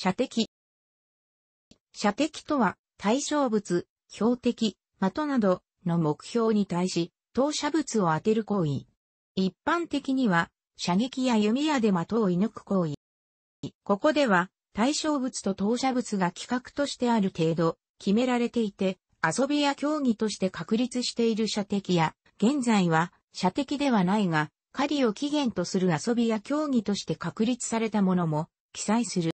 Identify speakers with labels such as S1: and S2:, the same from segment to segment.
S1: 射的。射的とは、対象物、標的、的などの目標に対し、投射物を当てる行為。一般的には、射撃や弓矢で的を射抜く行為。ここでは、対象物と投射物が規格としてある程度、決められていて、遊びや競技として確立している射的や、現在は、射的ではないが、狩りを起源とする遊びや競技として確立されたものも、記載する。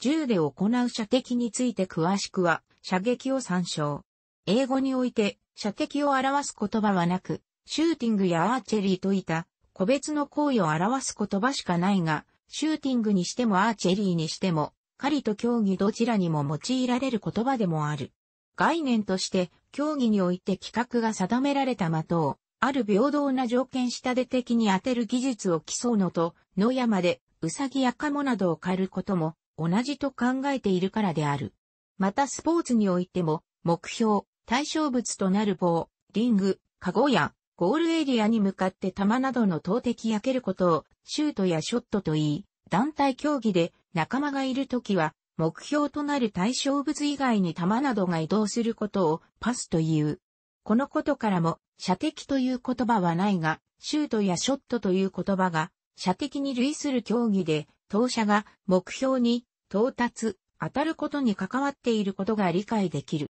S1: 銃で行う射的について詳しくは、射撃を参照。英語において、射的を表す言葉はなく、シューティングやアーチェリーといった個別の行為を表す言葉しかないが、シューティングにしてもアーチェリーにしても、狩りと競技どちらにも用いられる言葉でもある。概念として、競技において規格が定められた的を、ある平等な条件下で敵に当てる技術を競うのと、野山で、ウサギやカモなどを狩ることも、同じと考えているからである。またスポーツにおいても、目標、対象物となる棒、リング、カゴや、ゴールエリアに向かって球などの投擲やけることを、シュートやショットと言い、団体競技で仲間がいるときは、目標となる対象物以外に球などが移動することをパスという。このことからも、射的という言葉はないが、シュートやショットという言葉が、射的に類する競技で、投射が目標に到達、当たることに関わっていることが理解できる。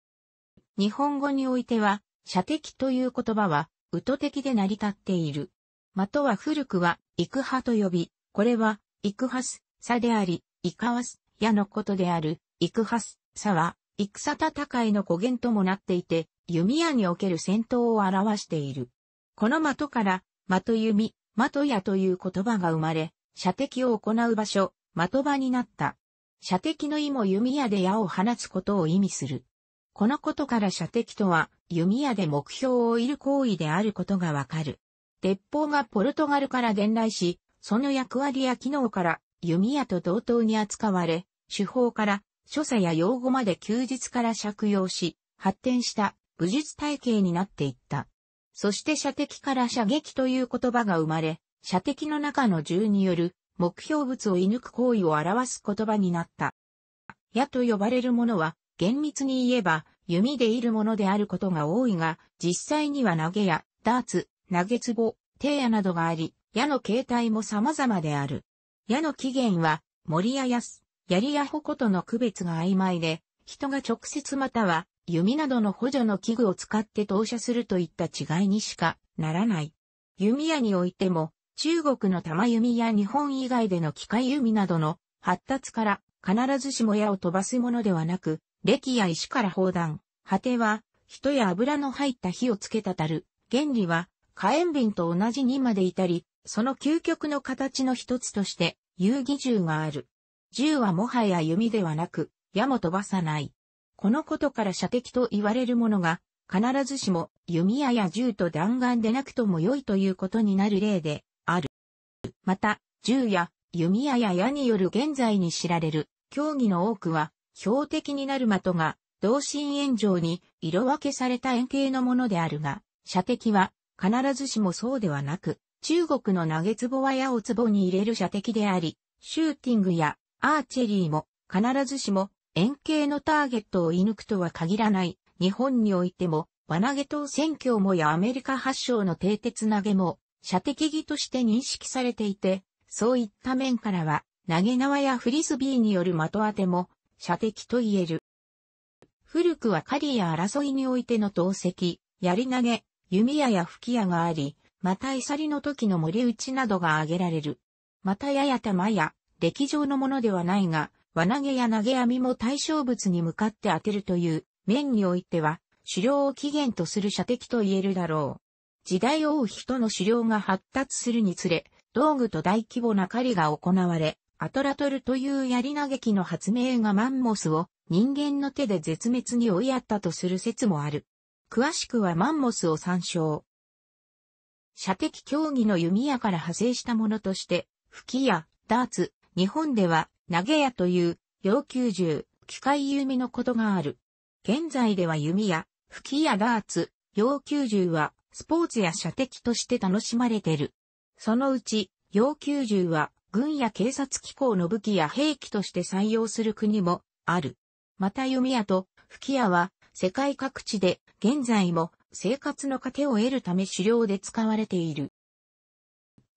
S1: 日本語においては、射的という言葉は、宇都的で成り立っている。的は古くは、イクハと呼び、これは、イクハス、サであり、イカワス、やのことである、イクハス、サは、戦戦いの語源ともなっていて、弓矢における戦闘を表している。この的から、的弓、的矢という言葉が生まれ、射的を行う場所、的場になった。射的の意も弓矢で矢を放つことを意味する。このことから射的とは、弓矢で目標を射る行為であることがわかる。鉄砲がポルトガルから伝来し、その役割や機能から弓矢と同等に扱われ、手法から所作や用語まで休日から借用し、発展した武術体系になっていった。そして射的から射撃という言葉が生まれ、射的の中の銃による目標物を射抜く行為を表す言葉になった。矢と呼ばれるものは、厳密に言えば、弓でいるものであることが多いが、実際には投げ矢、ダーツ、投げ壺、手矢などがあり、矢の形態も様々である。矢の起源は、森や安、槍や矛との区別が曖昧で、人が直接または、弓などの補助の器具を使って投射するといった違いにしかならない。弓矢においても、中国の玉弓や日本以外での機械弓などの発達から必ずしも矢を飛ばすものではなく、歴や石から砲弾、果ては、人や油の入った火をつけたたる、原理は火炎瓶と同じにまでいたり、その究極の形の一つとして、遊戯銃がある。銃はもはや弓ではなく、矢も飛ばさない。このことから射的と言われるものが、必ずしも弓矢や銃と弾丸でなくとも良いということになる例で、また、銃や弓矢や矢による現在に知られる競技の多くは標的になる的が同心円状に色分けされた円形のものであるが、射的は必ずしもそうではなく、中国の投げ壺は矢を壺に入れる射的であり、シューティングやアーチェリーも必ずしも円形のターゲットを射抜くとは限らない。日本においても、輪投げと選挙もやアメリカ発祥の低鉄投げも射的技として認識されていて、そういった面からは、投げ縄やフリスビーによる的当ても、射的と言える。古くは狩りや争いにおいての投石、槍投げ、弓矢や吹き矢があり、またいさりの時の森打ちなどが挙げられる。また矢や玉や、歴上のものではないが、輪投げや投げ網も対象物に向かって当てるという面においては、狩猟を起源とする射的と言えるだろう。時代を追う人の狩猟が発達するにつれ、道具と大規模な狩りが行われ、アトラトルという槍投げ機の発明がマンモスを人間の手で絶滅に追いやったとする説もある。詳しくはマンモスを参照。射的競技の弓矢から派生したものとして、吹き矢、ダーツ、日本では投げ矢という要求銃、機械弓のことがある。現在では弓矢、吹き矢ダーツ、要求銃はスポーツや射的として楽しまれてる。そのうち、要求銃は、軍や警察機構の武器や兵器として採用する国もある。また弓矢と吹き矢は世界各地で現在も生活の糧を得るため狩猟で使われている。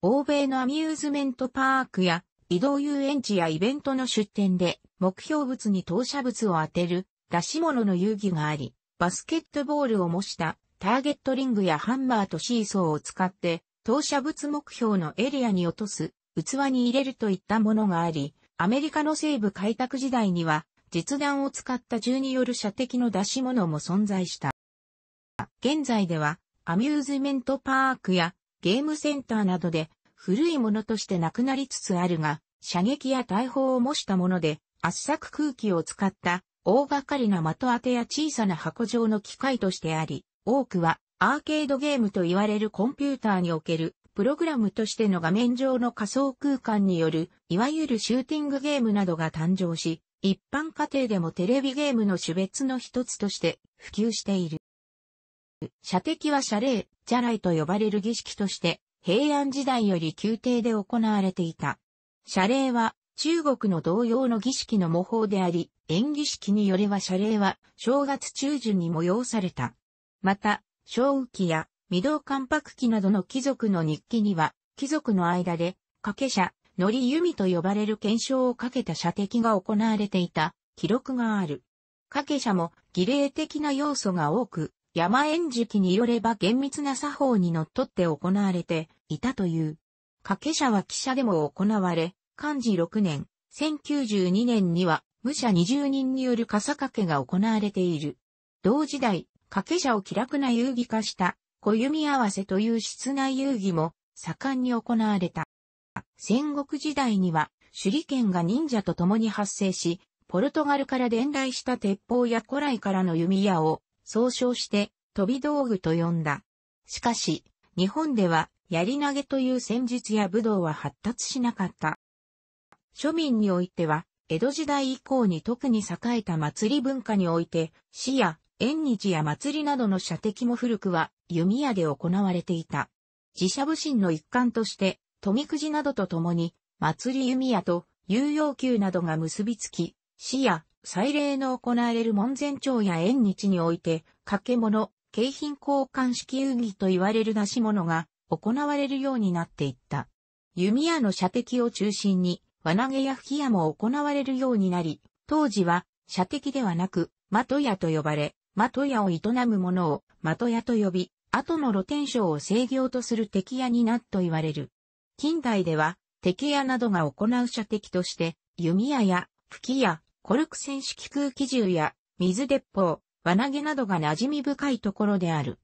S1: 欧米のアミューズメントパークや移動遊園地やイベントの出店で目標物に投射物を当てる出し物の遊戯があり、バスケットボールを模したターゲットリングやハンマーとシーソーを使って、投射物目標のエリアに落とす、器に入れるといったものがあり、アメリカの西部開拓時代には、実弾を使った銃による射的の出し物も存在した。現在では、アミューズメントパークやゲームセンターなどで古いものとしてなくなりつつあるが、射撃や大砲を模したもので、圧搾空気を使った大掛かりな的当てや小さな箱状の機械としてあり、多くはアーケードゲームと言われるコンピューターにおけるプログラムとしての画面上の仮想空間による、いわゆるシューティングゲームなどが誕生し、一般家庭でもテレビゲームの種別の一つとして普及している。射的は謝礼、じゃらいと呼ばれる儀式として、平安時代より宮廷で行われていた。謝礼は中国の同様の儀式の模倣であり、演儀式によれば謝礼は正月中旬に催された。また、小雨期や未動関白期などの貴族の日記には、貴族の間で、掛け者、乗り弓と呼ばれる検証をかけた射的が行われていた記録がある。掛け者も儀礼的な要素が多く、山演劇によれば厳密な作法にのっとって行われていたという。掛け者は記者でも行われ、漢字6年、1092年には武者20人による傘掛けが行われている。同時代、掛け者を気楽な遊戯化した小弓合わせという室内遊戯も盛んに行われた。戦国時代には手裏剣が忍者と共に発生し、ポルトガルから伝来した鉄砲や古来からの弓矢を総称して飛び道具と呼んだ。しかし、日本では槍投げという戦術や武道は発達しなかった。庶民においては、江戸時代以降に特に栄えた祭り文化において、市や縁日や祭りなどの射的も古くは弓矢で行われていた。自社武神の一環として、富くじなどと共に、祭り弓矢と有用球などが結びつき、死や祭礼の行われる門前町や縁日において、掛物、景品交換式遊戯と言われる出し物が行われるようになっていった。弓矢の射的を中心に、輪投げや吹き矢も行われるようになり、当時は射的ではなく、的矢と呼ばれ、的屋を営む者を的屋と呼び、後の露天商を制業とする敵屋になっと言われる。近代では、敵屋などが行う射的として、弓矢や、吹き矢、コルク戦式空気銃や、水鉄砲、輪投げなどが馴染み深いところである。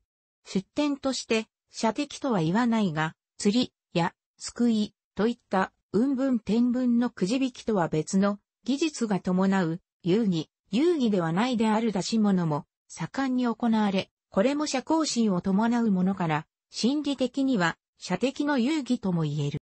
S1: 出典として、射的とは言わないが、釣り、や、救い、といった、運分天文のくじ引きとは別の、技術が伴う、遊戯、遊戯ではないである出し物も、盛んに行われ、これも社交心を伴うものから、心理的には、社的の遊戯とも言える。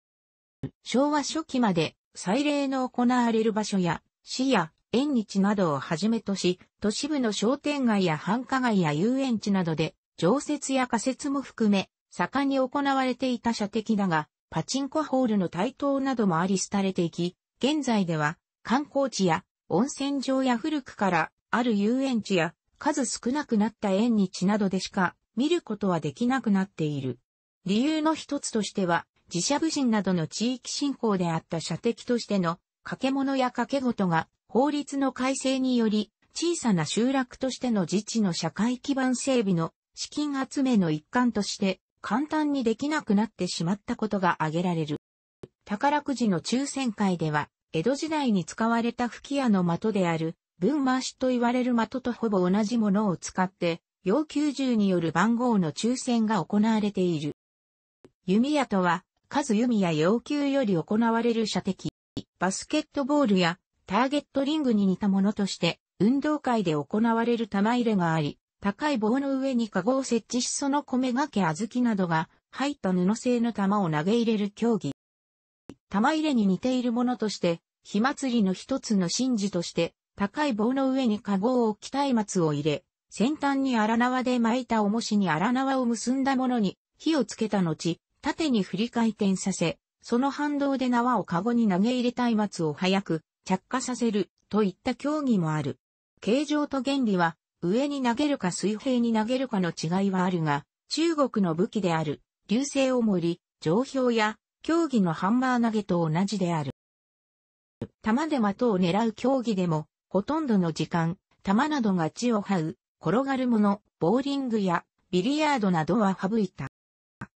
S1: 昭和初期まで、祭礼の行われる場所や、市や、縁日などをはじめとし、都市部の商店街や繁華街や遊園地などで、常設や仮設も含め、盛んに行われていた社的だが、パチンコホールの台頭などもあり廃れていき、現在では観光地や温泉場や古くからある遊園地や数少なくなった縁日などでしか見ることはできなくなっている。理由の一つとしては、自社武人などの地域振興であった射的としての掛け物や掛け事が法律の改正により小さな集落としての自治の社会基盤整備の資金集めの一環として簡単にできなくなってしまったことが挙げられる。宝くじの抽選会では江戸時代に使われた吹き矢の的である分回しと言われる的とほぼ同じものを使って、要求銃による番号の抽選が行われている。弓矢とは、数弓矢要求より行われる射的、バスケットボールやターゲットリングに似たものとして、運動会で行われる玉入れがあり、高い棒の上にカゴを設置しその米がけ小豆などが入った布製の玉を投げ入れる競技。玉入れに似ているものとして、火祭りの一つの神事として高い棒の上に籠を置き松明を入れ、先端に荒縄で巻いた重しに荒縄を結んだものに火をつけた後、縦に振り回転させ、その反動で縄をゴに投げ入れ松明を早く着火させるといった競技もある。形状と原理は上に投げるか水平に投げるかの違いはあるが、中国の武器である流星盛り、上氷や競技のハンマー投げと同じである。玉で的を狙う競技でもほとんどの時間、玉などが地を這う、転がるもの、ボーリングやビリヤードなどは省いた。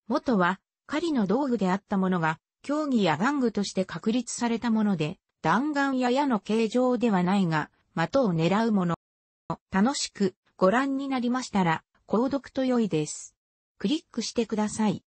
S1: 元は狩りの道具であったものが、競技や玩具として確立されたもので、弾丸や矢の形状ではないが、的を狙うもの。楽しくご覧になりましたら、購読と良いです。クリックしてください。